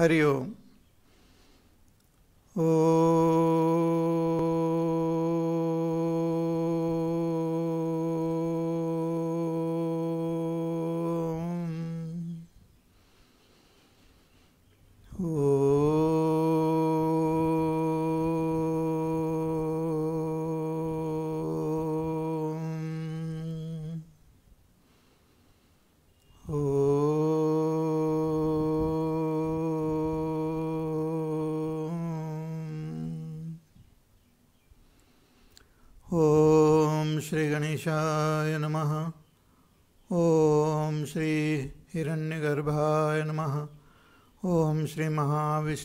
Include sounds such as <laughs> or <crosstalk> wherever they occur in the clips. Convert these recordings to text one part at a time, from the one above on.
हरि ओ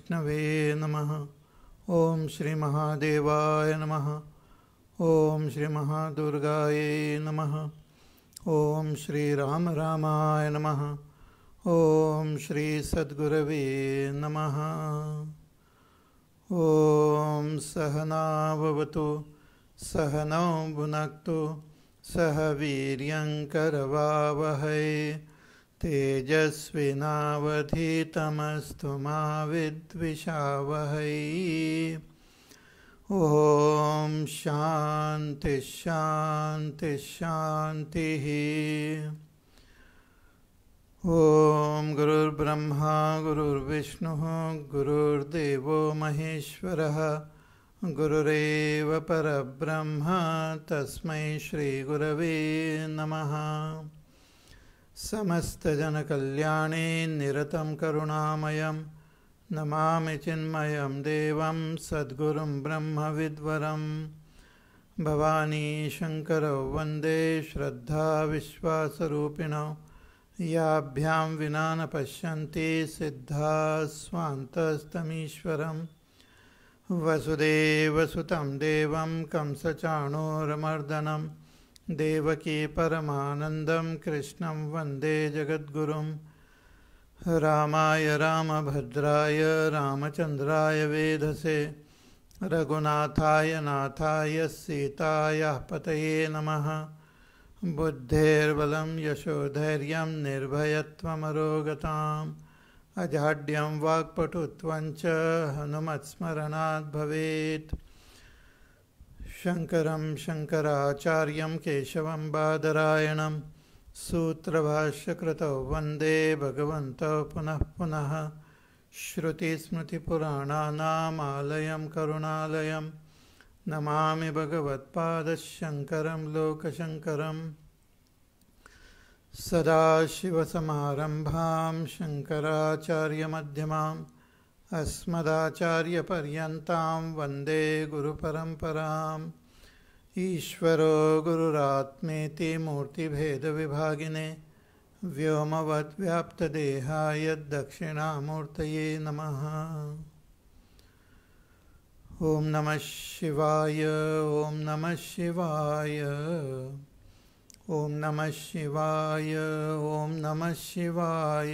विष्णवे नमः ओम श्री महादेवाय नमः ओम श्री महादुर्गाय नमः ओम श्री राम रामाय नमः ओम श्री सद्गुरवे नमः ओम सहना सहनौ भुनक्तु सह वीर्यं करवावहै तेजस्विनावधीतमस्तु मा विद्विषावहै ॐ शान्ति शान्ति ॐ गुरुर्ब्रह्मा गुरुर्विष्णुः गुरुर्देवो महेश्वरः गुरुरेव परब्रह्म तस्मै श्रीगुरवे नमः समस्तजनकल्याणे निरतं करुणामयं नमामि चिन्मयं देवं सद्गुरुं ब्रह्मविद्वरं भवानी शङ्करौ वन्दे श्रद्धाविश्वासरूपिणौ याभ्यां विना न पश्यन्ति सिद्धा वसुदेवसुतं देवं कंसचाणोरमर्दनम् देवकी परमानंदम कृष्णं वंदे जगद्गुरुं रामाय राम भद्राय रामचंद्राय वेधसे रघुनाथाय नाथाय सीताय पतये नमः बुद्धेर्बलं यशोधैर्यं निर्भयत्वमरोगताम् अजाड्यं वाक्पटुत्वं च हनुमत्स्मरणाद् भवेत् शङ्करं शङ्कराचार्यं केशवं बादरायणं सूत्रभाष्यकृतौ वन्दे भगवन्तौ पुनः पुनः श्रुतिस्मृतिपुराणानामालयं करुणालयं नमामि भगवत्पादशङ्करं लोकशङ्करम् सदाशिवसमारम्भां शङ्कराचार्यमध्यमाम् अस्मदाचार्यपर्यता अस्मदाचार्यपर्यन्तां ईश्वर गुरुपरम्पराम् ईश्वरो गुरुरात्मेति व्योम व्योमवद्व्याप्तदेहाय दक्षिणाूर्त नम ओं नम शिवाय ओं नम शिवाय ओं नम शिवाय ओं नम शिवाय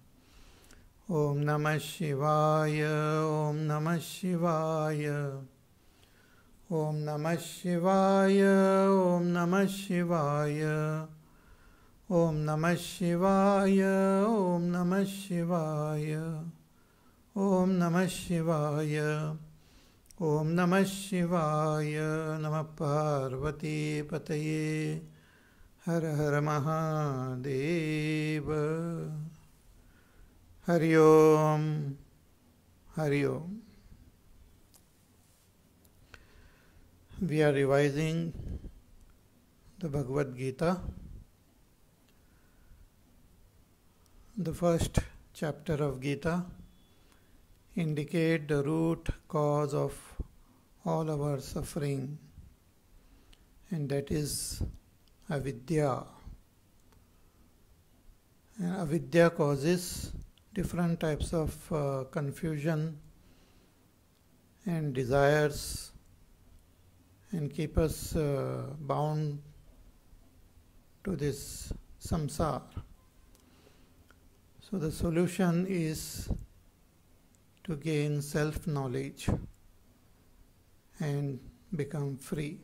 ॐ नमः शिवाय ॐ नमः शिवाय ॐ नमः शिवाय ॐ नमः शिवाय ॐ नमः शिवाय ॐ नमः शिवाय ॐ नमः शिवाय ॐ नमः शिवाय नमः पार्वतीपतये हर हर महादेव हरि ओम हरि ओम we are revising the Bhagavad Gita, the first chapter of Gita indicate the root cause of all our suffering and that is avidya and avidya causes different types of uh, confusion and desires and keep us uh, bound to this samsara. So, the solution is to gain self knowledge and become free.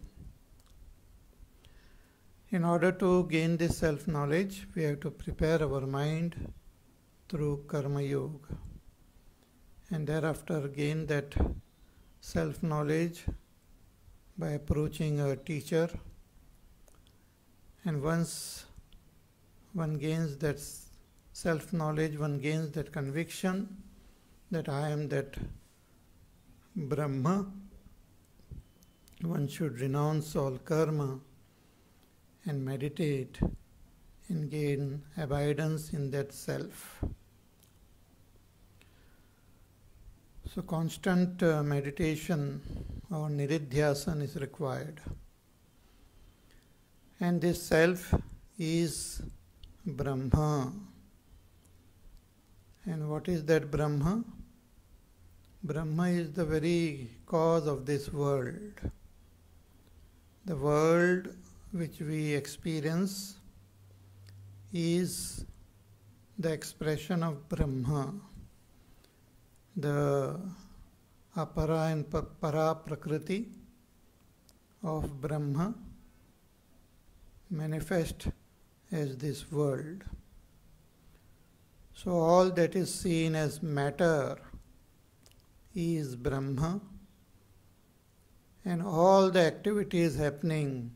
In order to gain this self knowledge, we have to prepare our mind through Karma Yoga and thereafter gain that self knowledge by approaching a teacher. And once one gains that self knowledge, one gains that conviction that I am that Brahma, one should renounce all karma and meditate and gain abidance in that self. So, constant uh, meditation or niridhyasana is required. And this self is Brahma. And what is that Brahma? Brahma is the very cause of this world. The world which we experience is the expression of Brahma the apara uh, and para prakriti of Brahma manifest as this world. So, all that is seen as matter is Brahma, and all the activities happening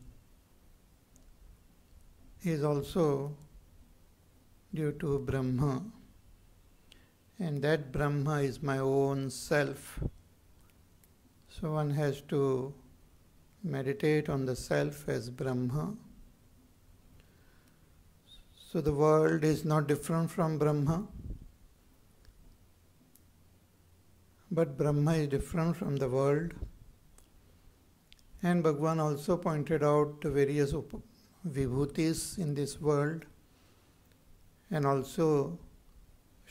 is also due to Brahma and that Brahma is my own self. So one has to meditate on the self as Brahma. So the world is not different from Brahma, but Brahma is different from the world. And Bhagwan also pointed out the various vibhutis in this world and also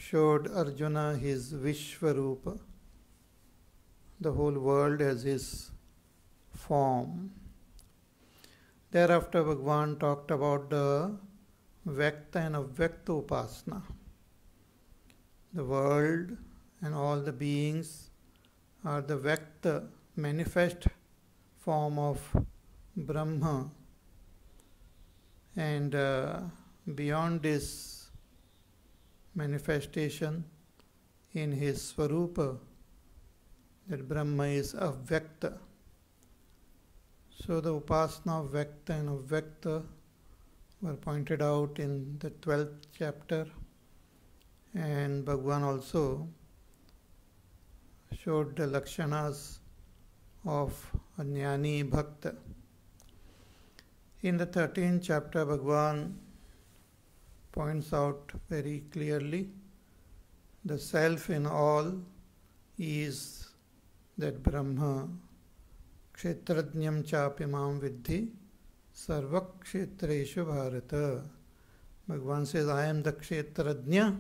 showed Arjuna his Vishvarupa, the whole world as his form. Thereafter, Bhagwan talked about the Vekta and Avekta Upasana. The world and all the beings are the Vekta, manifest form of Brahma. And uh, beyond this, manifestation in his Swarupa, that Brahma is avyakta. So the upasana of Vekta and a vector were pointed out in the 12th chapter, and Bhagwan also showed the lakshanas of Jnani Bhakta. In the 13th chapter, Bhagwan points out very clearly the self in all is that Brahma Kshetradnyam chapimam vidhi sarvakshetreshu bharata. Bhagavan says, I am the kshetradnya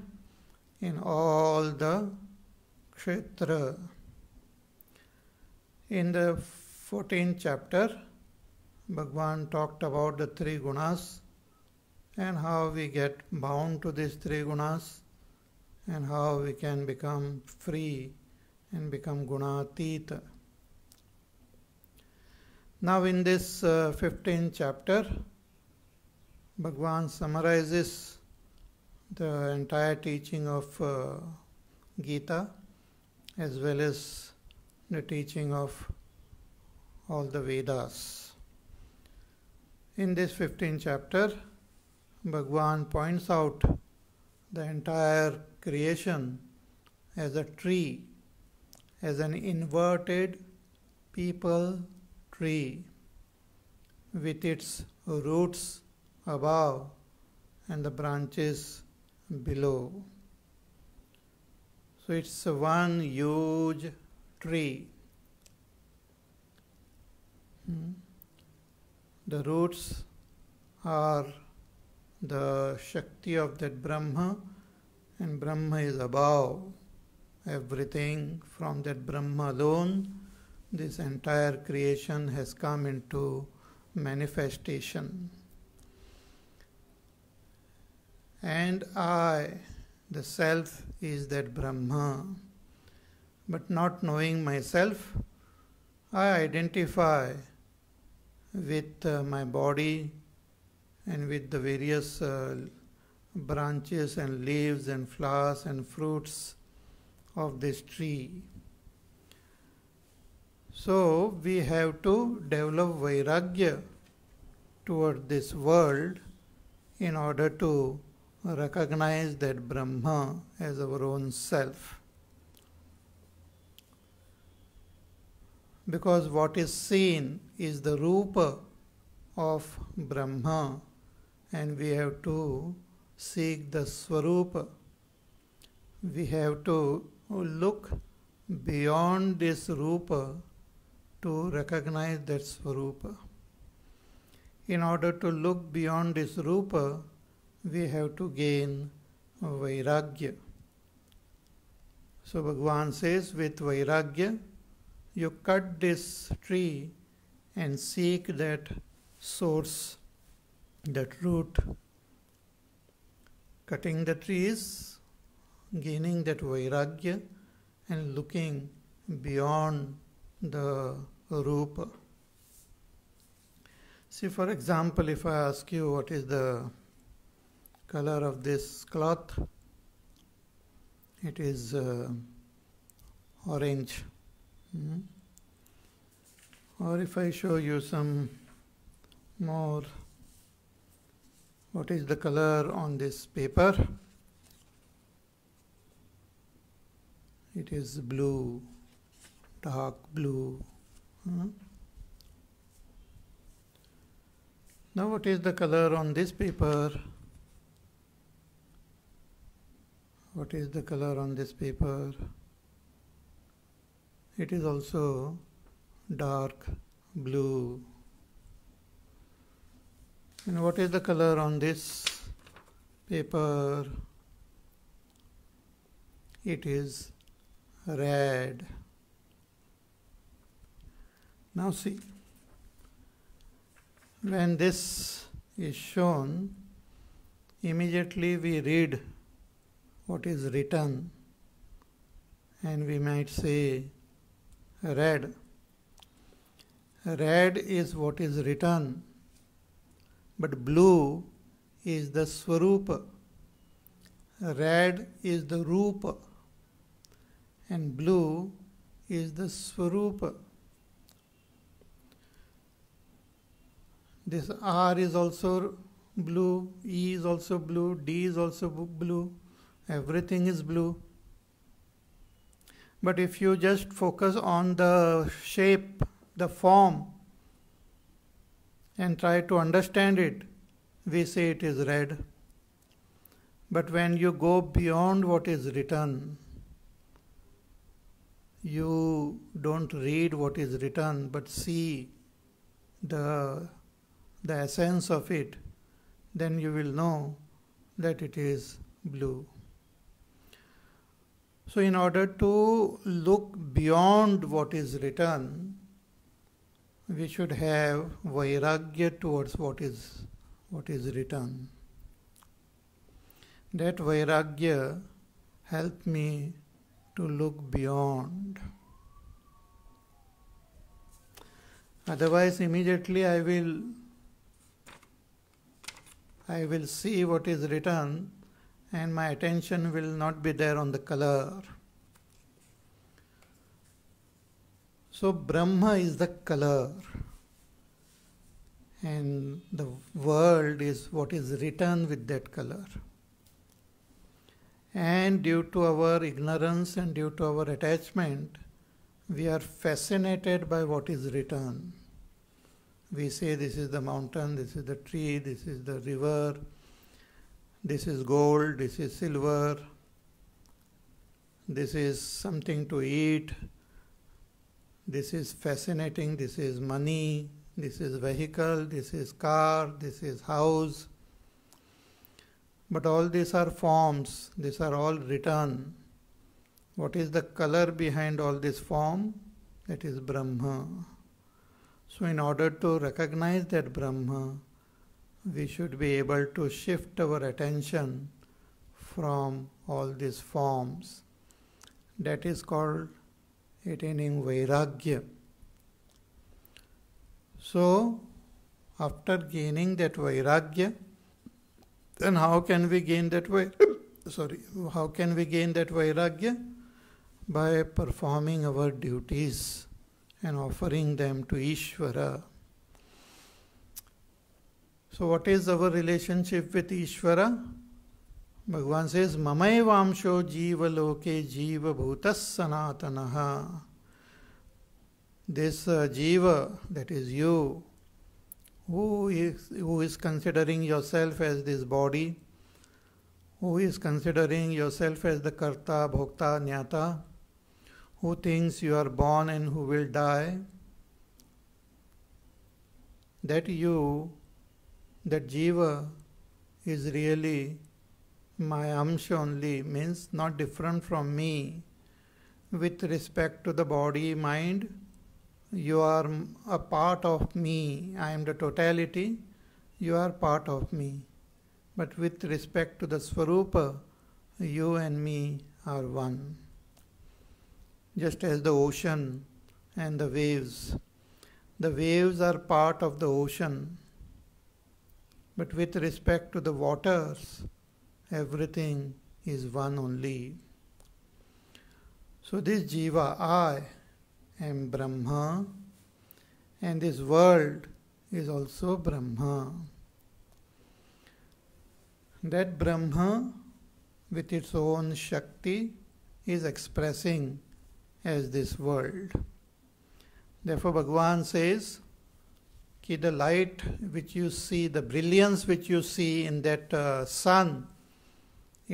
in all the Kshetra. In the 14th chapter, Bhagavan talked about the three gunas and how we get bound to these three gunas and how we can become free and become gunatita. Now, in this uh, 15th chapter, Bhagwan summarizes the entire teaching of uh, Gita as well as the teaching of all the Vedas. In this 15th chapter, Bhagwan points out the entire creation as a tree, as an inverted people tree with its roots above and the branches below. So it's one huge tree. Hmm. The roots are the Shakti of that Brahma, and Brahma is above everything. From that Brahma alone, this entire creation has come into manifestation. And I, the Self, is that Brahma. But not knowing myself, I identify with uh, my body, and with the various uh, branches and leaves and flowers and fruits of this tree. So we have to develop vairagya toward this world in order to recognize that Brahma as our own self. Because what is seen is the rupa of Brahma and we have to seek the Swarupa. We have to look beyond this Rupa to recognize that Swarupa. In order to look beyond this Rupa, we have to gain Vairagya. So Bhagavan says, with Vairagya, you cut this tree and seek that source that root, cutting the trees, gaining that vairagya, and looking beyond the rupa. See, for example, if I ask you what is the color of this cloth, it is uh, orange. Mm-hmm. Or if I show you some more what is the color on this paper it is blue dark blue hmm? now what is the color on this paper what is the color on this paper it is also dark blue and what is the color on this paper? It is red. Now see, when this is shown, immediately we read what is written and we might say red. Red is what is written but blue is the Swarupa, red is the Rupa, and blue is the Swarupa. This R is also blue, E is also blue, D is also blue, everything is blue. But if you just focus on the shape, the form, and try to understand it, we say it is red. But when you go beyond what is written, you don't read what is written but see the, the essence of it, then you will know that it is blue. So, in order to look beyond what is written, we should have vairagya towards what is what is written. That vairagya help me to look beyond. Otherwise, immediately I will I will see what is written and my attention will not be there on the color. So Brahma is the color, and the world is what is written with that color. And due to our ignorance and due to our attachment, we are fascinated by what is written. We say this is the mountain, this is the tree, this is the river, this is gold, this is silver, this is something to eat, this is fascinating, this is money, this is vehicle, this is car, this is house. But all these are forms, these are all written. What is the color behind all this form? That is Brahma. So, in order to recognize that Brahma, we should be able to shift our attention from all these forms. That is called attaining vairagya. So, after gaining that vairagya, then how can we gain that way? <coughs> Sorry, how can we gain that vairagya? By performing our duties and offering them to Ishvara. So, what is our relationship with Ishvara? भगवान से ममय वांशो जीव लोके जीव भूत सनातन this जीव that is you who is considering your self as this body who is considering your self as the कर्ता भोक्ता ज्ञाता who thinks you are born and who will die that you that जीव is really my amsha only means not different from me with respect to the body mind you are a part of me i am the totality you are part of me but with respect to the swarupa you and me are one just as the ocean and the waves the waves are part of the ocean but with respect to the waters everything is one only. So, this Jiva, I am Brahma, and this world is also Brahma. That Brahma, with its own Shakti, is expressing as this world. Therefore, Bhagavan says, Ki the light which you see, the brilliance which you see in that uh, sun,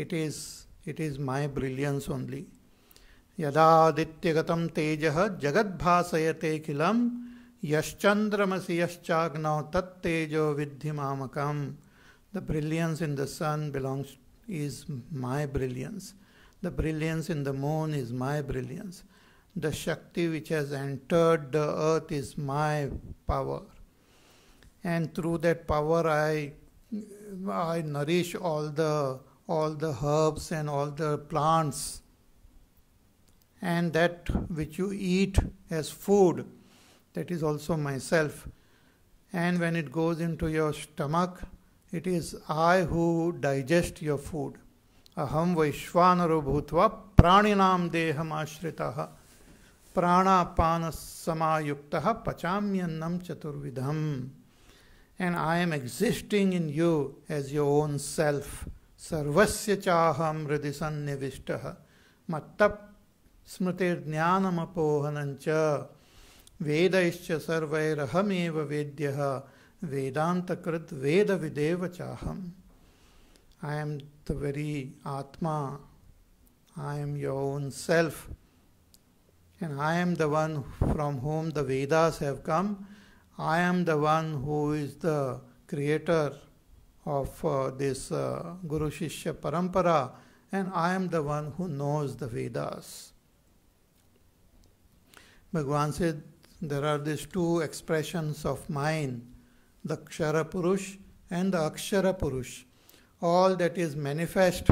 it is it is my brilliance only Yada यदादित्यगतं तेजः जगद्भासयते किलं यश्चन्द्रमसि यश्चाग्नौ तत्तेजो विद्धि मामकं the brilliance in the sun belongs is my brilliance. The brilliance in the moon is my brilliance. The Shakti which has entered the earth is my power. And through that power, I, I nourish all the all the herbs and all the plants and that which you eat as food that is also myself and when it goes into your stomach it is i who digest your food aham vaishvanaro bhutva प्राणिनाम देहमाश्रित प्राणापान समायुक्त पचाम्यन्नम chaturvidham And I am existing in you as your own self. सर्वस्य चाहम हृदय सन्निविष्ट मत स्मृतिर्ज्ञानमपोहन च वेदैश्च सर्वैरहमेव वेद्यः वेदांतकृत वेद विदेव चाहम आई एम द वेरी आत्मा I am your own self and I am the one from whom the Vedas have come I am the one who is the creator of uh, this uh, Guru Shishya Parampara, and I am the one who knows the Vedas. Bhagavan said, There are these two expressions of mine, the Kshara Purush and the Akshara Purush. All that is manifest,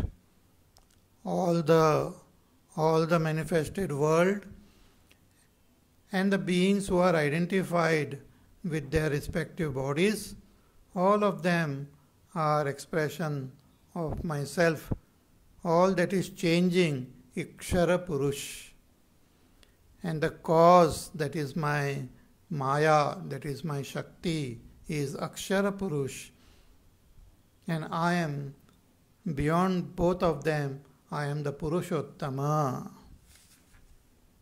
all the, all the manifested world, and the beings who are identified with their respective bodies, all of them or expression of myself, all that is changing, Ikshara Purush. And the cause that is my Maya, that is my Shakti, is Akshara Purush. And I am, beyond both of them, I am the Purushottama.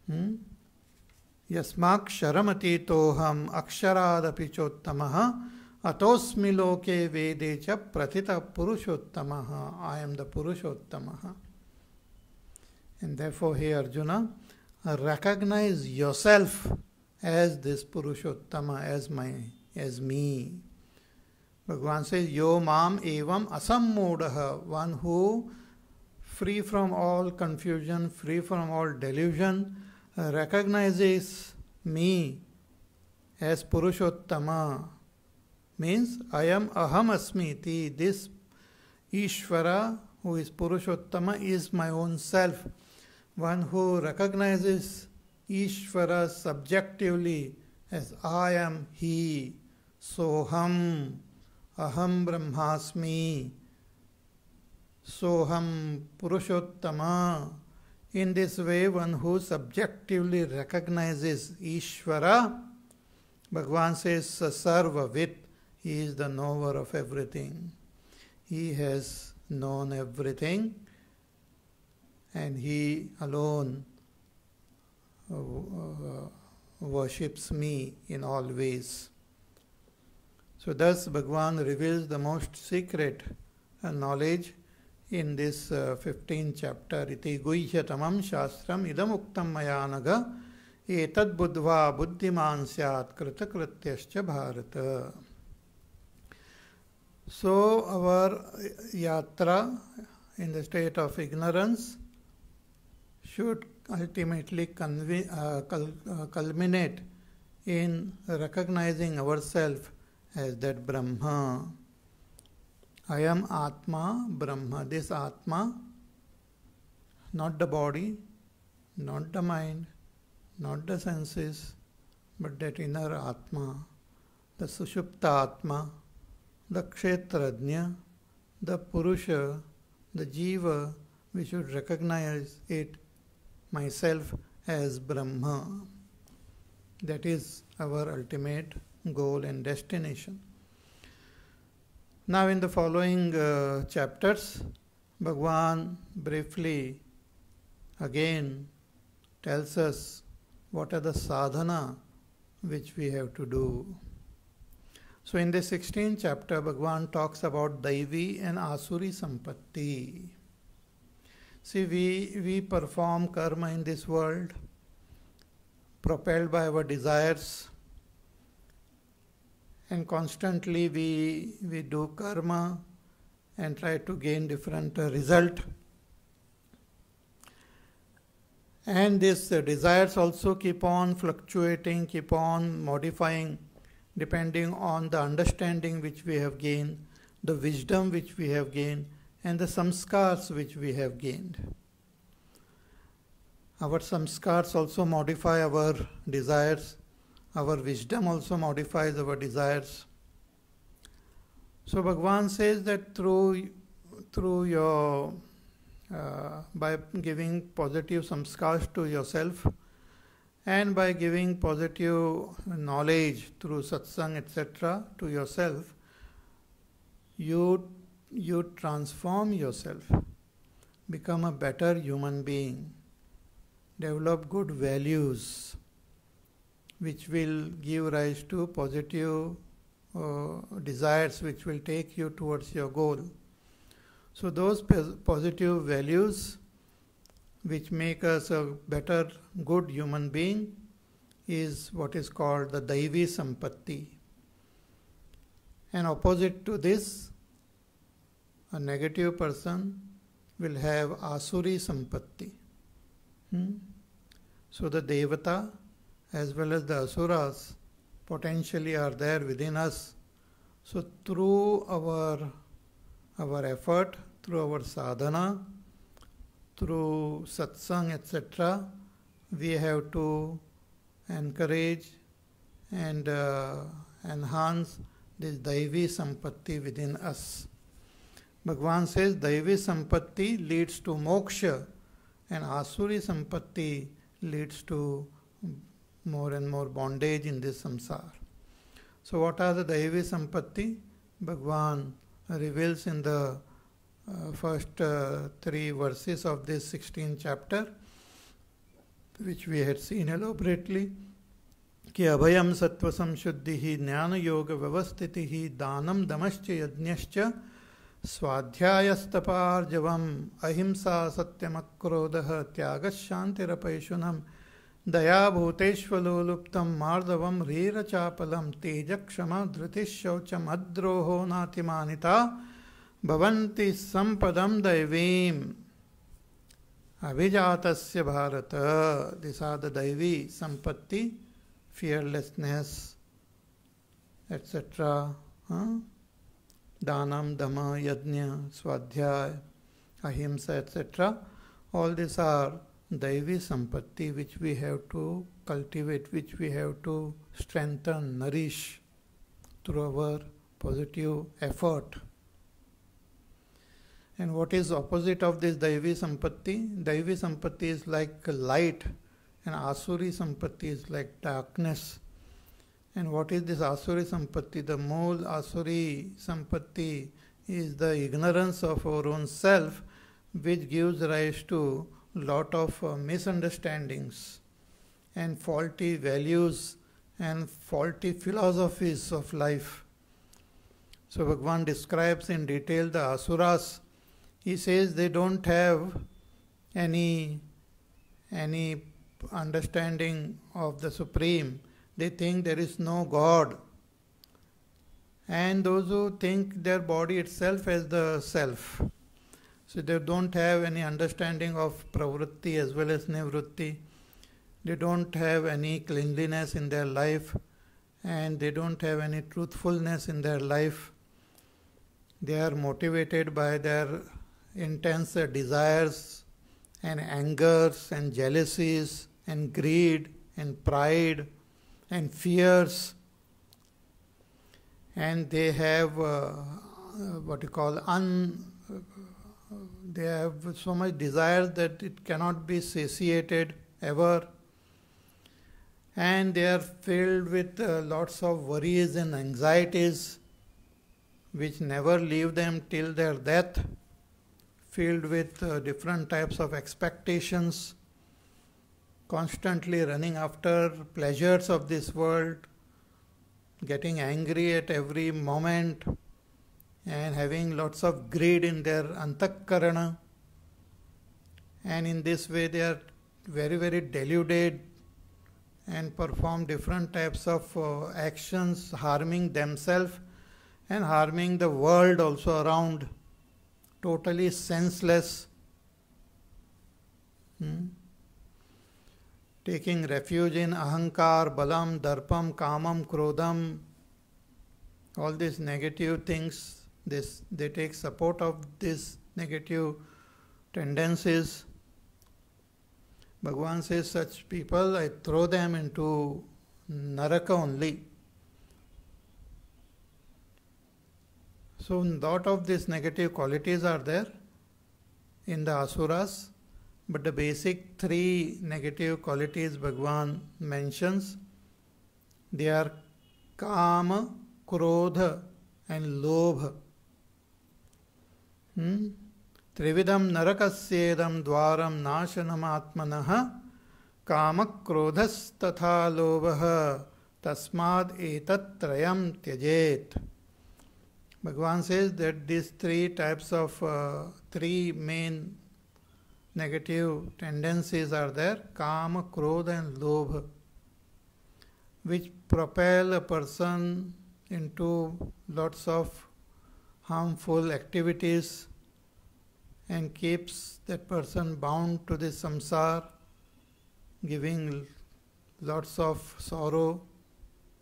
Hmm? यस्माक्षरमतीतोऽहम् अक्षरादपि चोत्तमः अतोस्मि लोके वेदे च प्रथित पुरुषोत्तम I am the Purushottama and therefore हे Arjuna recognise your self as this Purushottama as my as me भगवान से यो माम एवं असमूढ़ one who free from all confusion free from all delusion recognises me as Purushottama means I am aham asmiti. This Ishvara, who is Purushottama, is my own self. One who recognizes Ishvara subjectively as I am He, Soham, Aham Brahmasmi, Soham Purushottama. In this way, one who subjectively recognizes Ishvara, Bhagavan says, Sarvavit. He is the knower of everything. He has known everything, and He alone uh, uh worships me in all ways. So, thus, Bhagwan reveals the most secret uh, knowledge in this uh, 15th chapter. Iti guhyatamam shastram idam uktam mayanaga etad buddhva buddhiman syat krita bharata. So, our uh, yatra in the state of ignorance should ultimately convi- uh, cul- uh, culminate in recognizing ourselves as that Brahma. I am Atma Brahma. This Atma, not the body, not the mind, not the senses, but that inner Atma, the Sushupta Atma the kshetrajna, the purusha, the jiva, we should recognize it myself as Brahma. That is our ultimate goal and destination. Now, in the following uh, chapters, Bhagwan briefly again tells us what are the sadhana which we have to do. So, in the 16th chapter, Bhagwan talks about Daivi and Asuri Sampatti. See, we, we perform karma in this world propelled by our desires, and constantly we, we do karma and try to gain different uh, result and these uh, desires also keep on fluctuating keep on modifying depending on the understanding which we have gained, the wisdom which we have gained, and the samskars which we have gained. Our samskars also modify our desires, our wisdom also modifies our desires. So Bhagwan says that through through your uh, by giving positive samskars to yourself, and by giving positive knowledge through satsang etc to yourself you you transform yourself become a better human being develop good values which will give rise to positive uh, desires which will take you towards your goal so those positive values which make us a better, good human being is what is called the Daivi Sampatti. And opposite to this, a negative person will have Asuri Sampatti. Hmm? So the Devata as well as the Asuras potentially are there within us. So through our, our effort, through our sadhana, through satsang, etc., we have to encourage and uh, enhance this Daivi Sampatti within us. Bhagavan says Daivi Sampatti leads to moksha and Asuri Sampatti leads to more and more bondage in this samsara. So, what are the Daivi Sampatti? Bhagavan reveals in the first uh, three verses of this 16th chapter, which we had seen elaborately. कि अभयम सत्व संशुद्धि ही ज्ञान योग व्यवस्थिति ही दानम दमश्च यज्ञश्च स्वाध्यायस्तपार्जवम अहिंसा सत्यमक्रोध त्याग शांतिरपैशुनम दया भूतेश्वलोलुप्त मार्दव रीरचापल तेज क्षमा धृतिशौच मद्रोहो नातिमानिता भवन्ति संपदम दैवीम अभिजात भारत दिशा दैवी संपत्ति फियरलेसनेस एट्सेट्रा दान दम यज्ञ स्वाध्याय अहिंसा एट्सेट्रा ऑल दिस आर दैवी संपत्ति which we have to cultivate which we have to strengthen nourish through our positive effort And what is opposite of this Daivi Sampatti? Daivi Sampatti is like light, and Asuri Sampatti is like darkness. And what is this Asuri Sampatti? The mole Asuri Sampatti is the ignorance of our own self, which gives rise to lot of uh, misunderstandings and faulty values and faulty philosophies of life. So Bhagwan describes in detail the asuras he says they don't have any any understanding of the supreme they think there is no god and those who think their body itself as the self so they don't have any understanding of pravritti as well as nivritti they don't have any cleanliness in their life and they don't have any truthfulness in their life they are motivated by their intense desires and angers and jealousies and greed and pride and fears and they have uh, what you call un they have so much desire that it cannot be satiated ever and they are filled with uh, lots of worries and anxieties which never leave them till their death filled with uh, different types of expectations, constantly running after pleasures of this world, getting angry at every moment, and having lots of greed in their antakarana. And in this way, they are very, very deluded and perform different types of uh, actions, harming themselves and harming the world also around totally senseless, hmm? taking refuge in ahankar, balam, darpam, kamam, krodham, all these negative things, this, they take support of these negative tendencies. Bhagavan says, such people, I throw them into naraka only. So, lot of these negative qualities are there in the asuras, but the basic three negative qualities Bhagwan mentions they are Kama, krodh, and lobh. Hmm? त्रिविधम नरकस्येदम द्वारम नाशनम आत्मन काम क्रोधस्तथा लोभ तस्माद एतत्त्रयम् त्यजेत् Bhagavan says that these three types of uh, three main negative tendencies are there Kama, Krodha, and Lobha, which propel a person into lots of harmful activities and keeps that person bound to the samsara, giving lots of sorrow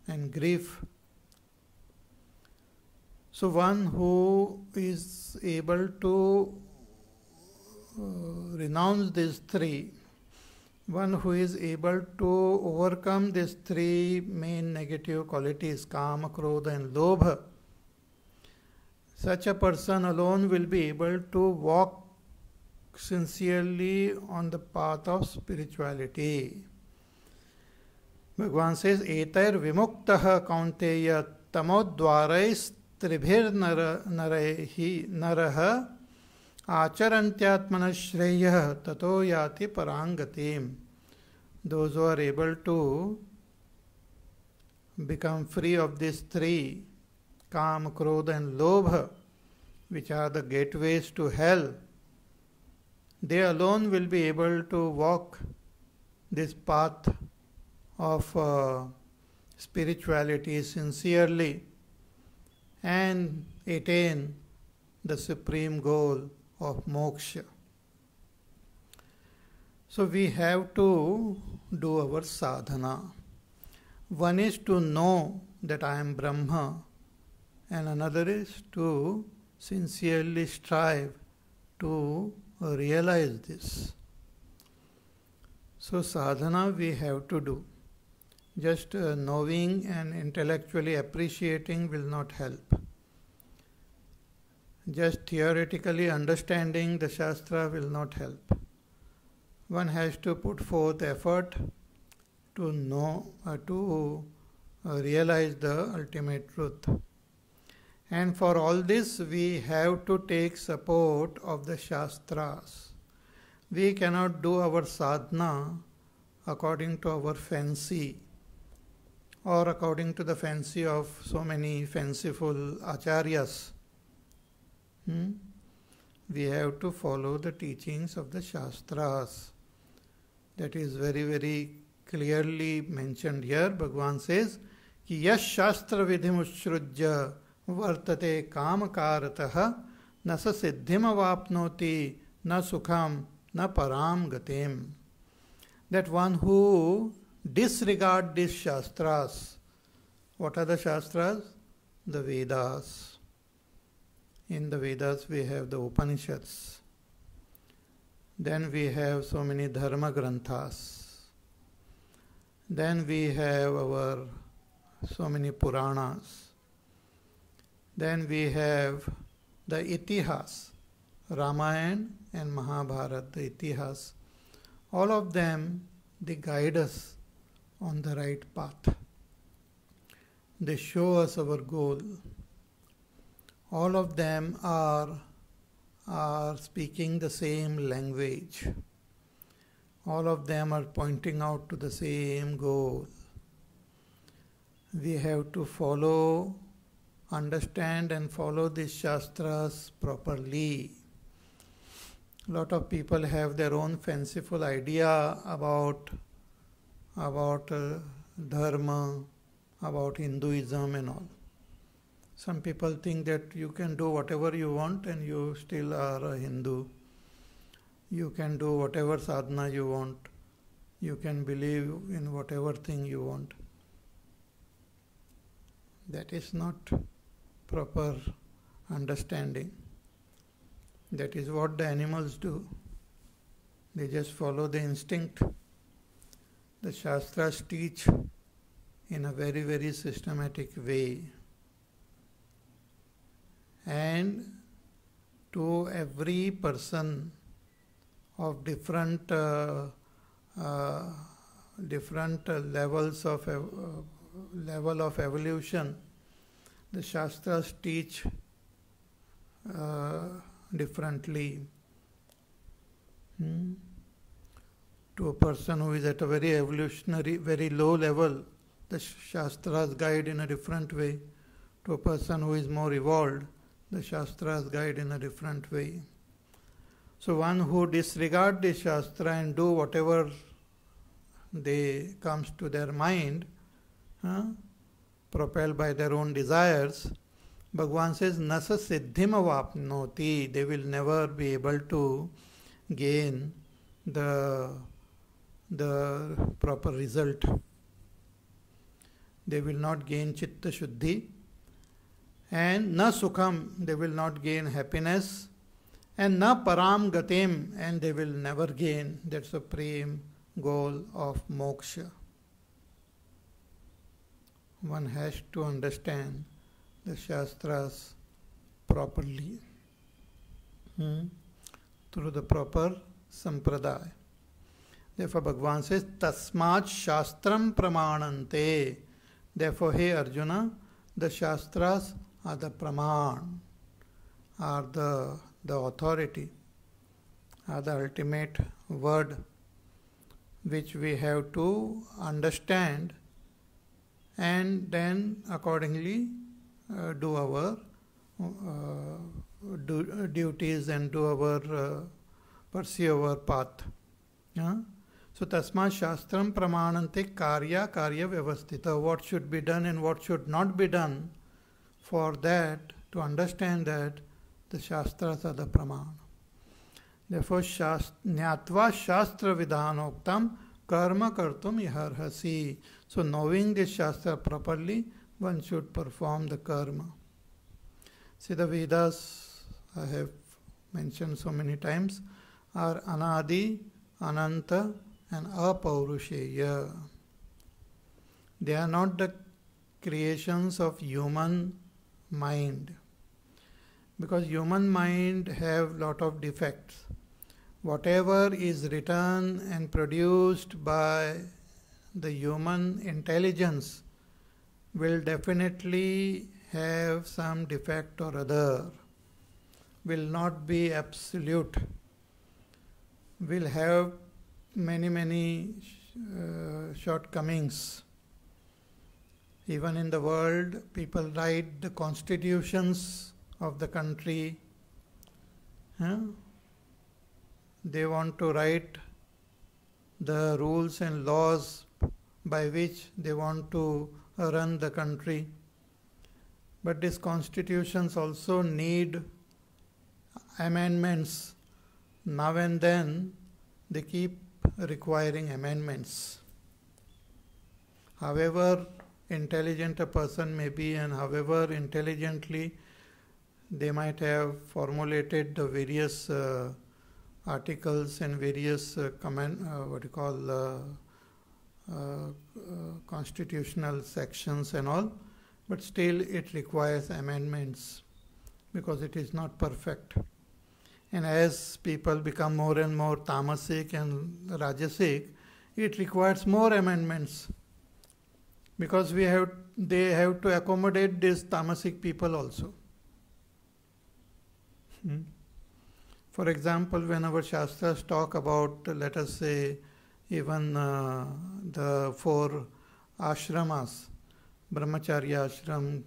and grief so one who is able to uh, renounce these three, one who is able to overcome these three main negative qualities, kama, krodha and lobha, such a person alone will be able to walk sincerely on the path of spirituality. Bhagavan says, Etar vimuktaha kaunteya tamodvārais." त्रिभिर नर ही नर आचरंत्यात्मन श्रेय ततो याति परांगतिम those who are able to become free of the three काम क्रोध and लोभ which are the gateways to hell they alone will be able to walk this path of spirituality sincerely and attain the supreme goal of moksha. So we have to do our sadhana. One is to know that I am Brahma, and another is to sincerely strive to realize this. So, sadhana we have to do. Just uh, knowing and intellectually appreciating will not help. Just theoretically understanding the Shastra will not help. One has to put forth effort to know, uh, to uh, realize the ultimate truth. And for all this, we have to take support of the Shastras. We cannot do our sadhana according to our fancy or according to the fancy of so many fanciful acharyas. Hmm? We have to follow the teachings of the Shastras. That is very, very clearly mentioned here. Bhagavan says, कि यश शास्त्र विधिमुश्रुज्य वर्तते कामकारतः न स सिद्धिमवापनोति न सुखम न पराम गतिम that one disregard these Shastras. What are the Shastras? The Vedas. In the Vedas, we have the Upanishads. Then we have so many Dharma Granthas. Then we have our so many Puranas. Then we have the Itihas, Ramayana and Mahabharata, the Itihas. All of them, they guide us on the right path. They show us our goal. All of them are, are speaking the same language. All of them are pointing out to the same goal. We have to follow, understand, and follow these Shastras properly lot of people have their own fanciful idea about about uh, Dharma, about Hinduism, and all. Some people think that you can do whatever you want and you still are a Hindu. You can do whatever sadhana you want. You can believe in whatever thing you want. That is not proper understanding. That is what the animals do. They just follow the instinct the Shastras teach in a very, very systematic way. And to every person of different uh, uh, different levels of uh, level of evolution, the Shastras teach uh, differently. Hmm? to a person who is at a very evolutionary, very low level, the Shastras guide in a different way. To a person who is more evolved, the Shastras guide in a different way. So one who disregard the Shastra and do whatever they comes to their mind, huh, propelled by their own desires, Bhagavan says, Nasa Siddhima avapnoti, they will never be able to gain the the proper result. They will not gain chitta shuddhi. And na sukham, they will not gain happiness. And na param gatim and they will never gain that supreme goal of moksha. One has to understand the Shastras properly hmm? through the proper sampradaya. therefore भगवान says tasmat shastram pramanante therefore हे arjuna the shastras are the praman are the the authority are the ultimate word which we have to understand and then accordingly uh, do our uh, do, uh, duties and do our uh, pursue our path. Yeah? So तो तस्मा शास्त्र प्रमाणते कार्य कार्य व्यवस्थित what should be done and what should not be done for that to understand that the शास्त्र the प्रमाण therefore शास्त्र ज्ञावा शास्त्र विधानोक्तम कर्म करतुम यह रहसी सो नोविंग द शास्त्र properly one should perform the कर्म see the Vedas I have mention so many times are अनादि अनंत and apaurusheya. They are not the creations of human mind because human mind have lot of defects whatever is written and produced by the human intelligence will definitely have some defect or other, will not be absolute, will have many, many uh, shortcomings. Even in the world, people write the constitutions of the country. Huh? They want to write the rules and laws by which they want to run the country. But these constitutions also need amendments. Now and then they keep requiring amendments. However intelligent a person may be, and however intelligently they might have formulated the various uh, articles and various uh, comment, uh, what you call uh, uh, constitutional sections and all, but still it requires amendments because it is not perfect. And as people become more and more tamasic and rajasic, it requires more amendments because we have they have to accommodate these tamasic people also. Hmm. For example, whenever Shastras talk about, let us say, even uh, the four ashramas, brahmacharya ashram,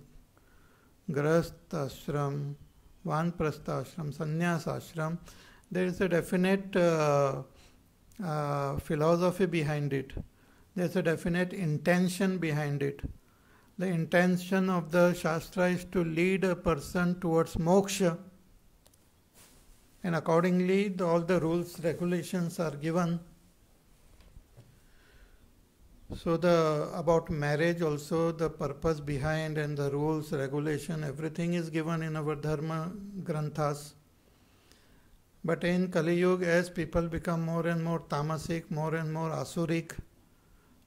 grahastha ashram, Vanprastha ashram, sannyasa ashram, there is a definite uh, uh, philosophy behind it. There's a definite intention behind it. The intention of the Shastra is to lead a person towards moksha. And accordingly, the, all the rules, regulations are given so the about marriage also the purpose behind and the rules, regulation, everything is given in our dharma granthas. But in Kali Yuga, as people become more and more tamasic, more and more asuric,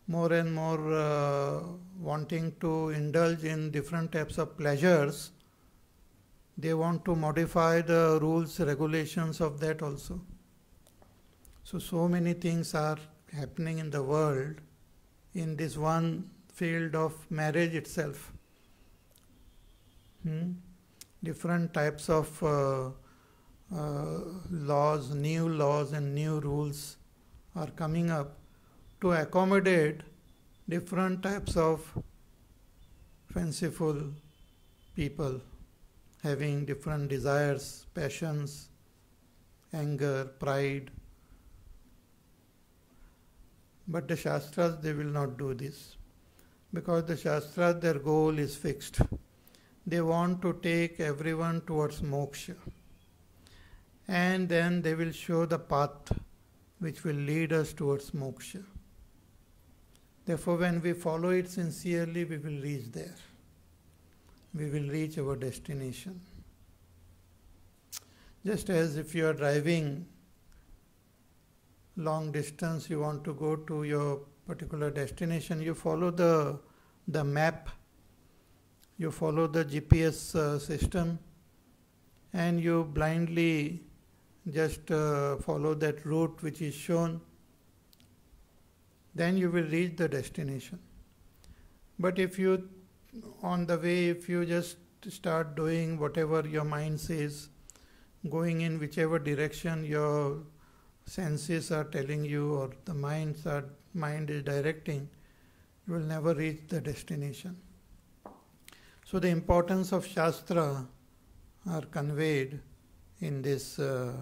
more and more uh, wanting to indulge in different types of pleasures, they want to modify the rules, regulations of that also. So, so many things are happening in the world in this one field of marriage itself. Hmm? Different types of uh, uh, laws, new laws, and new rules are coming up to accommodate different types of fanciful people having different desires, passions, anger, pride, but the Shastras, they will not do this because the Shastras, their goal is fixed. They want to take everyone towards moksha. And then they will show the path which will lead us towards moksha. Therefore, when we follow it sincerely, we will reach there. We will reach our destination. Just as if you are driving long distance you want to go to your particular destination, you follow the, the map, you follow the GPS uh, system, and you blindly just uh, follow that route which is shown. Then you will reach the destination. But if you, on the way, if you just start doing whatever your mind says, going in whichever direction your senses are telling you or the minds are, mind is directing, you will never reach the destination. So the importance of Shastra are conveyed in this uh,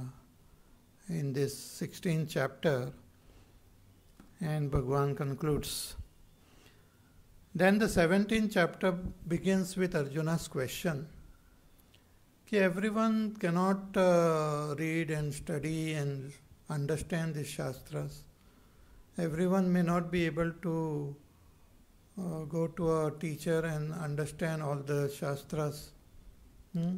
in this 16th chapter and Bhagwan concludes. Then the 17th chapter begins with Arjuna's question. Ki everyone cannot uh, read and study and understand the Shastras. Everyone may not be able to uh, go to a teacher and understand all the Shastras. Hmm?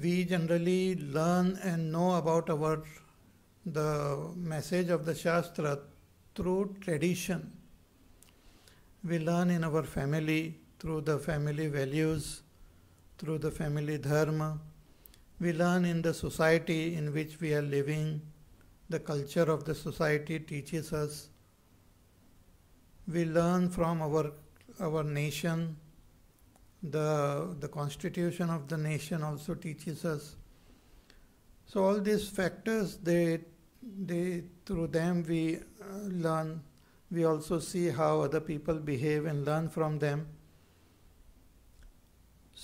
We generally learn and know about our the message of the Shastra through tradition. We learn in our family, through the family values, through the family dharma we learn in the society in which we are living, the culture of the society teaches us. We learn from our, our nation, the, the constitution of the nation also teaches us. So all these factors, they, they through them we uh, learn. We also see how other people behave and learn from them.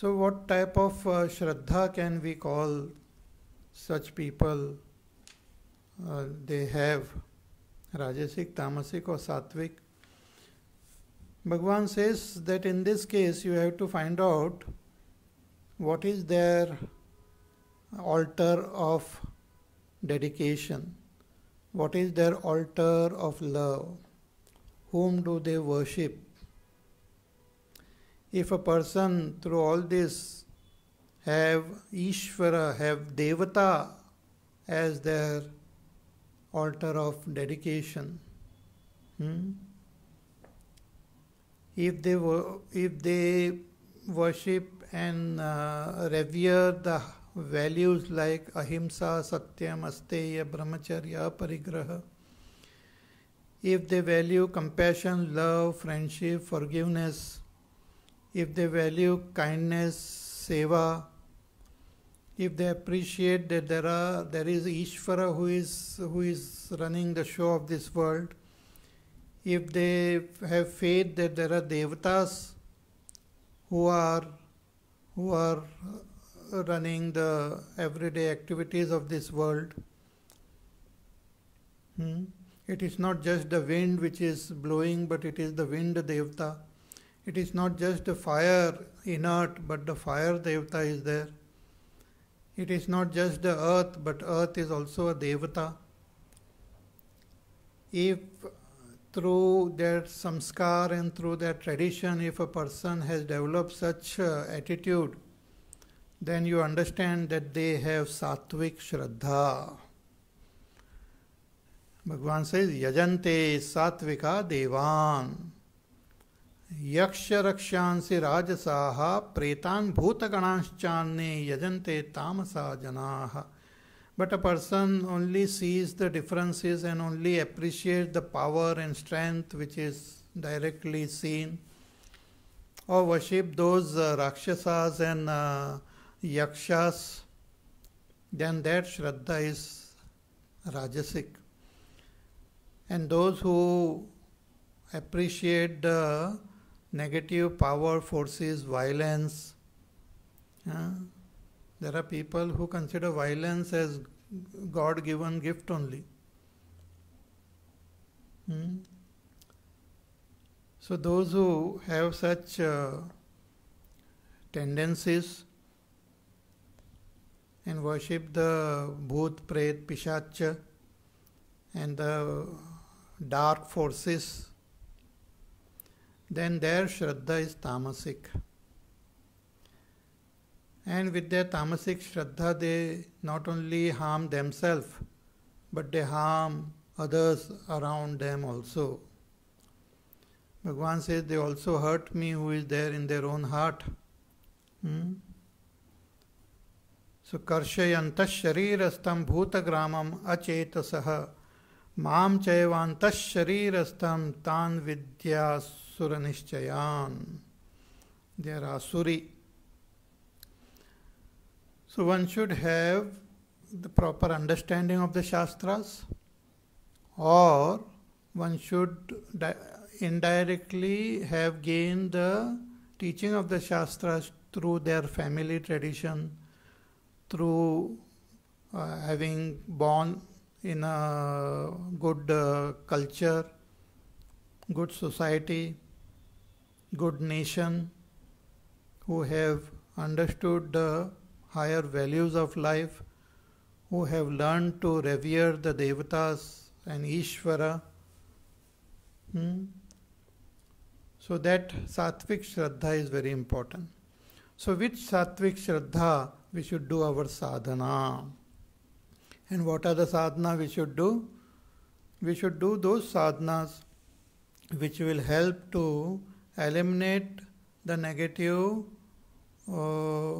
So, what type of uh, Shraddha can we call such people? Uh, they have Rajasic, Tamasic, or Sattvic. Bhagwan says that in this case you have to find out what is their altar of dedication, what is their altar of love, whom do they worship, if a person through all this have Ishvara, have Devata as their altar of dedication, hmm? if they if they worship and uh, revere the values like ahimsa, satyam, asteya, brahmacharya, parigraha, if they value compassion, love, friendship, forgiveness, if they value kindness, seva, if they appreciate that there are there is Ishvara who is who is running the show of this world, if they have faith that there are devatas who are who are running the everyday activities of this world. Hmm? It is not just the wind which is blowing, but it is the wind devta. It is not just the fire inert, but the fire devata is there. It is not just the earth, but earth is also a devata. If through their samskar and through their tradition, if a person has developed such attitude, then you understand that they have sattvic shraddha. Bhagwan says, Yajante sattvika devan. यक्ष रक्षांसि राजसाः प्रेतान् भूतगणांश्चान्ये यजन्ते तामसा जनाः But a person only sees the differences and only appreciates the power and strength which is directly seen, or oh, worship those uh, rakshasas and uh, yakshas, then that shraddha is rajasic. And those who appreciate the negative power forces violence. there are people who consider violence as God given gift only. Hmm? So, those who have such uh, tendencies and worship the Bhut, Pret, Pishacha and the dark forces then their Shraddha is tamasic. And with their tamasic Shraddha, they not only harm themselves, but they harm others around them also. Bhagwan says they also hurt me who is there in their own heart. Hmm? So कर्षयन्तः शरीरस्थं भूतग्रामम् अचेतसः मां चैवान्तः शरीरस्थं Suranishchayan. There are Suri. So one should have the proper understanding of the Shastras, or one should di- indirectly have gained the teaching of the Shastras through their family tradition, through uh, having born in a good uh, culture, good society good nation who have understood the higher values of life, who have learned to revere the devatas and Ishvara. Hmm? So that sattvic shraddha is very important. So which sattvic shraddha we should do our sadhana? And what are the sadhana we should do? We should do those sadhanas which will help to eliminate the negative uh,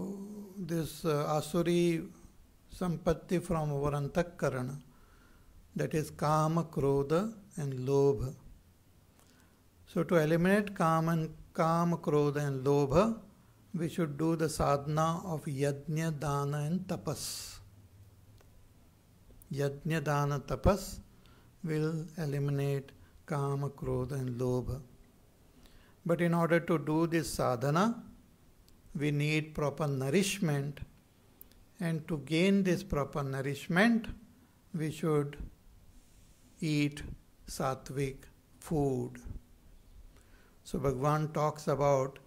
this uh, asuri sampatti from our antakarana that is kama krodha and lobha so to eliminate kama and kama krodha and lobha we should do the sadhana of yajna dana and tapas yajna dana tapas will eliminate kama krodha and lobha but in order to do this sadhana, we need proper nourishment. And to gain this proper nourishment, we should eat sattvic food. So Bhagwan talks about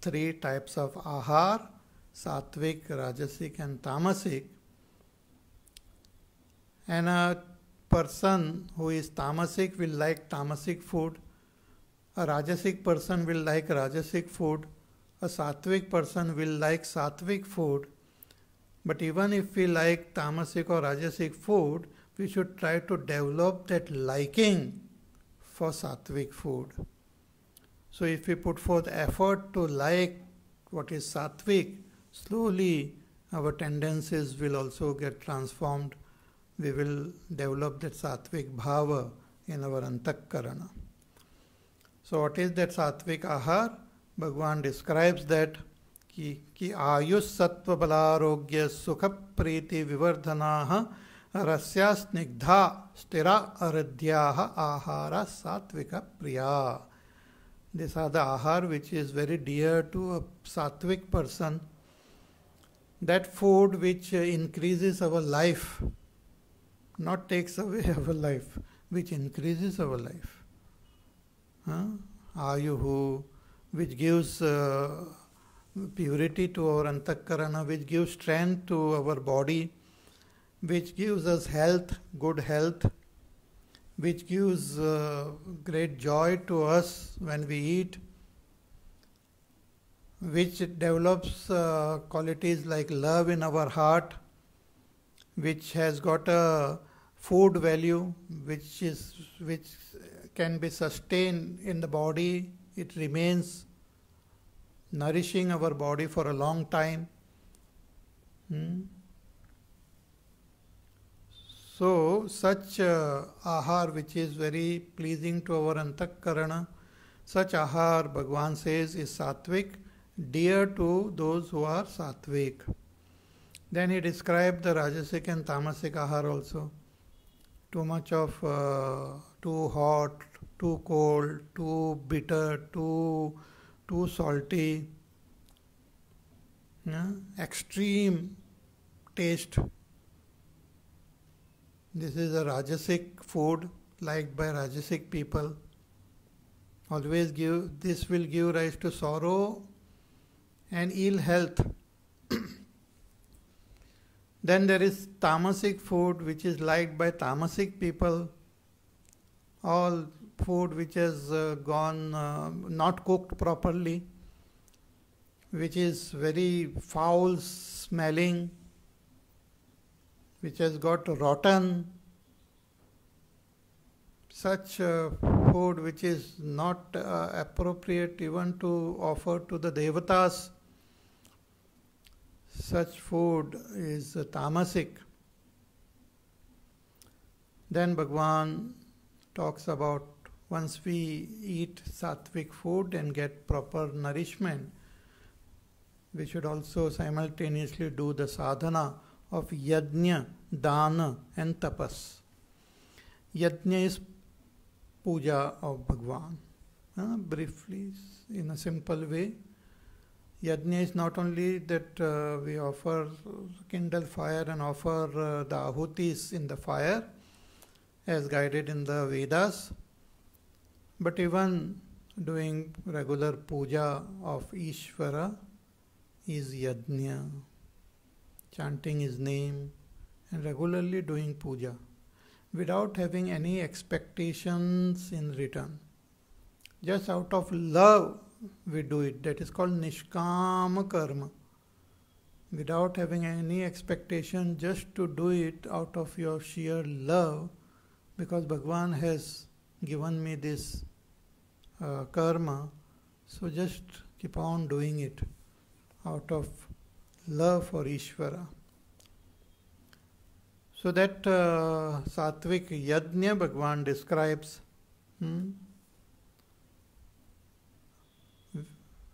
three types of ahar, sattvic, rajasic and tamasic. And a person who is tamasic will like tamasic food a Rajasic person will like Rajasic food, a Sattvic person will like Sattvic food. But even if we like Tamasic or Rajasic food, we should try to develop that liking for Sattvic food. So if we put forth effort to like what is Sattvic, slowly our tendencies will also get transformed. We will develop that Sattvic bhava in our antakkarana. So what is that sattvic ahar? Bhagavan describes that ki, ki ayus sattva balarogya sukha priti vivardhanaha rasya snigdha stira aridhyaha ahara sattvika priya. These the ahar which is very dear to a sattvic person. That food which increases our life, not takes away <laughs> our life, which increases our life uh, ayuhu, which gives uh, purity to our antakarana, which gives strength to our body, which gives us health, good health, which gives uh, great joy to us when we eat, which develops uh, qualities like love in our heart, which has got a food value, which is which can be sustained in the body, it remains nourishing our body for a long time. Hmm? So, such uh, ahar which is very pleasing to our antakkarana, such ahar, Bhagavan says, is sattvic, dear to those who are sattvic. Then he described the rajasic and tamasic ahar also. Too much of uh, too hot, too cold, too bitter, too too salty, yeah? extreme taste. This is a Rajasic food liked by Rajasic people. Always give this will give rise to sorrow and ill health. <coughs> then there is tamasic food which is liked by tamasic people all food which has uh, gone uh, not cooked properly, which is very foul smelling, which has got rotten, such uh, food which is not uh, appropriate even to offer to the devatas, such food is tamasic. Then Bhagwan talks about once we eat sattvic food and get proper nourishment, we should also simultaneously do the sadhana of yajna, dana, and tapas. Yajna is puja of Bhagwan. Uh, briefly, in a simple way, Yajna is not only that uh, we offer kindle fire and offer uh, the ahutis in the fire, as guided in the Vedas. But even doing regular puja of Ishvara is yajna, chanting his name and regularly doing puja without having any expectations in return. Just out of love we do it. That is called Nishkam karma. Without having any expectation, just to do it out of your sheer love because Bhagwan has given me this uh, karma, so just keep on doing it out of love for Ishvara. So that uh, sattvic yajna Bhagwan describes hmm,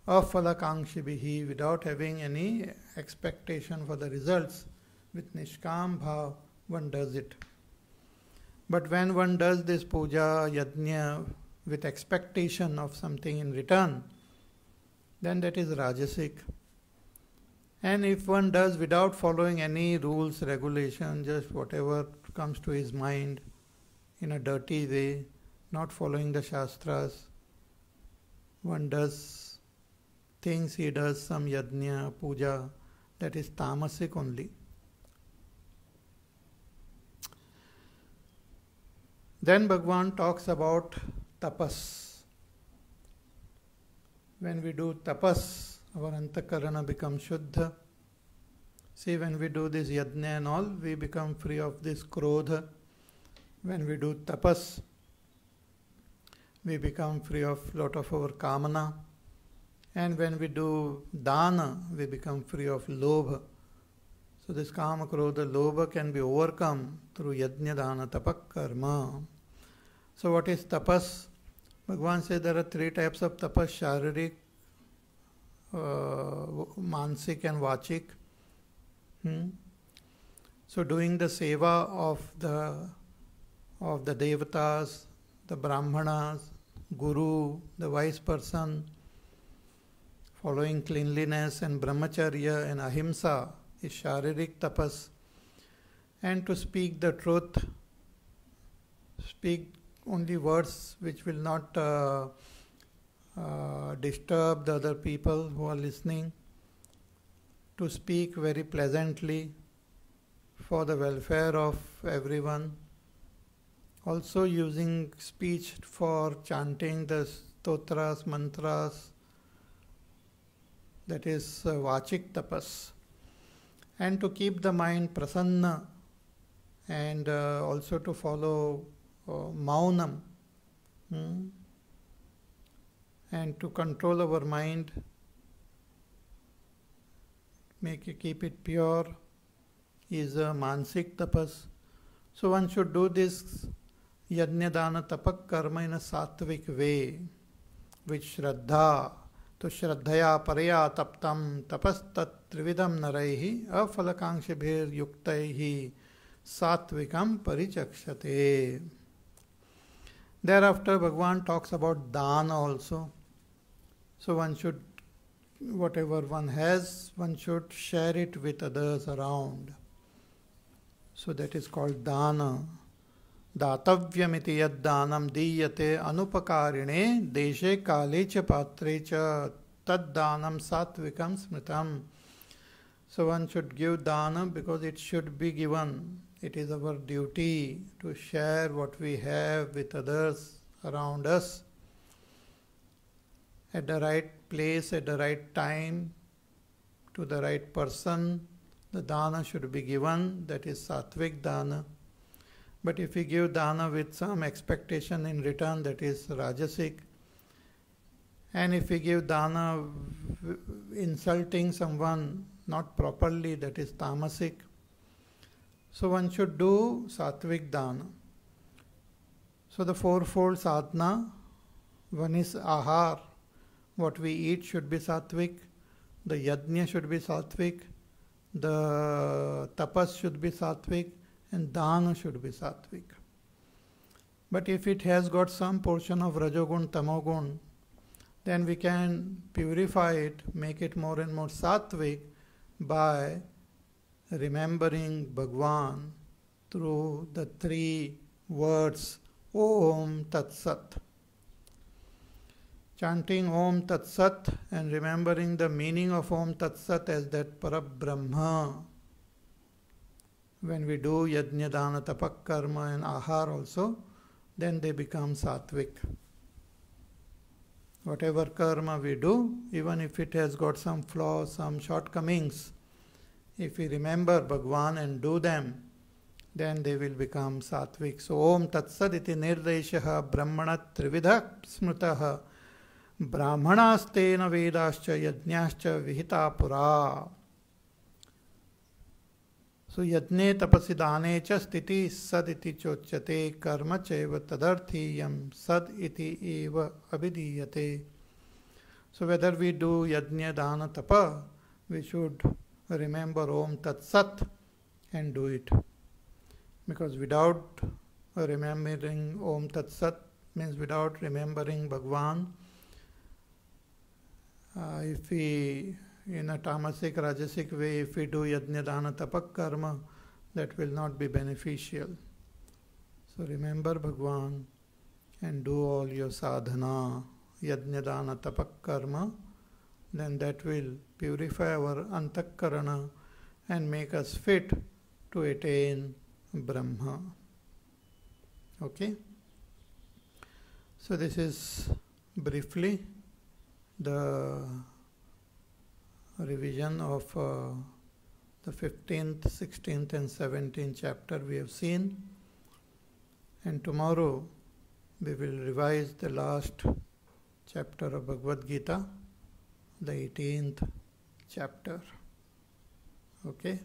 afalakangshibihi without having any expectation for the results with nishkam bhav one does it. But when one does this puja, yajna with expectation of something in return, then that is rajasic. And if one does without following any rules, regulation, just whatever comes to his mind in a dirty way, not following the shastras, one does things, he does some yajna, puja, that is tamasic only. Then Bhagwan talks about tapas. When we do tapas, our antakarana becomes shuddha. See, when we do this yajna and all, we become free of this krodha. When we do tapas, we become free of lot of our kamana. And when we do dana, we become free of lobha. So this kama, krodha, lobha can be overcome through yajna, dana, tapak, karma. So what is tapas? Bhagwan says there are three types of tapas, sharirik, uh, and vachik. Hmm? So doing the seva of the of the devatas, the brahmanas, guru, the wise person, following cleanliness and brahmacharya and ahimsa is sharirik tapas. And to speak the truth, speak only words which will not uh, uh, disturb the other people who are listening, to speak very pleasantly for the welfare of everyone. Also, using speech for chanting the stotras, mantras, that is uh, vachik tapas, and to keep the mind prasanna and uh, also to follow maunam hmm? and to control our mind, make it, keep it pure is a mansik tapas. So one should do this yajna dana tapak karma in a sattvic way, with shraddha. तो श्रद्धया परया तप्तम तपस्तत्रिविधम नरैः अफलकांक्षभिर्युक्तैः सात्विकं परिचक्षते Thereafter, Bhagwan talks about dana also. So one should, whatever one has, one should share it with others around. So that is called dana. दातव्यमिति यद्दानं दीयते अनुपकारिणे देशे काले च पात्रे च तद्दानं सात्विकं स्मृतम् So one should give dana because it should be given it is our duty to share what we have with others around us at the right place, at the right time, to the right person. The dana should be given, that is sattvic dana. But if we give dana with some expectation in return, that is rajasic. And if we give dana insulting someone not properly, that is tamasic. So one should do sattvic dana. So the fourfold sadhana, one is ahar, what we eat should be sattvic, the yajna should be sattvic, the tapas should be sattvic, and dana should be sattvic. But if it has got some portion of rajogun, tamogun, then we can purify it, make it more and more sattvic by remembering Bhagwan through the three words Om Tat Sat. Chanting Om Tat Sat and remembering the meaning of Om Tat Sat as that Parabrahma. When we do Yajna Dana Tapak Karma and Ahar also, then they become sattvic. Whatever karma we do, even if it has got some flaws, some shortcomings, if we remember Bhagwan and do them, then they will become sattvic. So Om Tatsaditi Nirdeshaha Brahmana Trivida Smritaha Brahmanastena Vedascha Yajnascha Vihita Pura. So Yajne Tapasidane Chastiti Sad Iti Chochate Karma Cheva yam Sad Iti Eva Abhidiyate. So whether we do Yajna Dana Tapa, we should remember Om Tat Sat and do it. Because without remembering Om Tat Sat means without remembering Bhagwan, uh, if we in a tamasic rajasic way, if we do yajna dana tapak karma, that will not be beneficial. So remember Bhagwan and do all your sadhana, yajna dana tapak karma then that will purify our antakarana and make us fit to attain Brahma. Okay? So, this is briefly the revision of uh, the 15th, 16th, and 17th chapter we have seen. And tomorrow we will revise the last chapter of Bhagavad Gita the 18th chapter. Okay.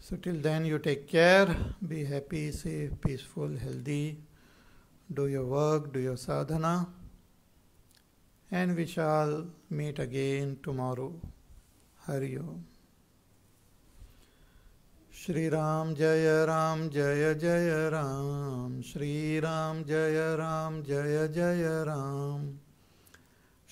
So, till then, you take care, be happy, safe, peaceful, healthy, do your work, do your sadhana, and we shall meet again tomorrow. Hari Om. Shri Ram Jaya Ram Jaya Jaya Ram Shri Ram Jaya Ram Jaya Jaya Ram.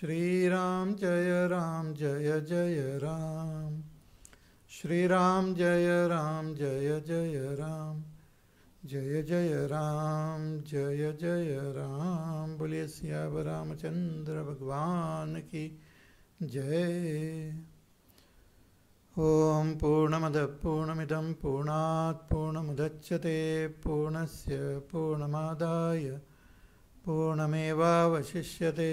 Shri Ram जय राम जय जय राम श्री राम जय राम जय जय राम जय जय राम जय जय राम बोलिए सियाब रामचंद्र भगवान की जय ॐ पूर्णमदपूर्णमिदं पूर्णात् पूर्णमुदच्यते पूर्णस्य पूर्णमादाय पूर्णमेवावशिष्यते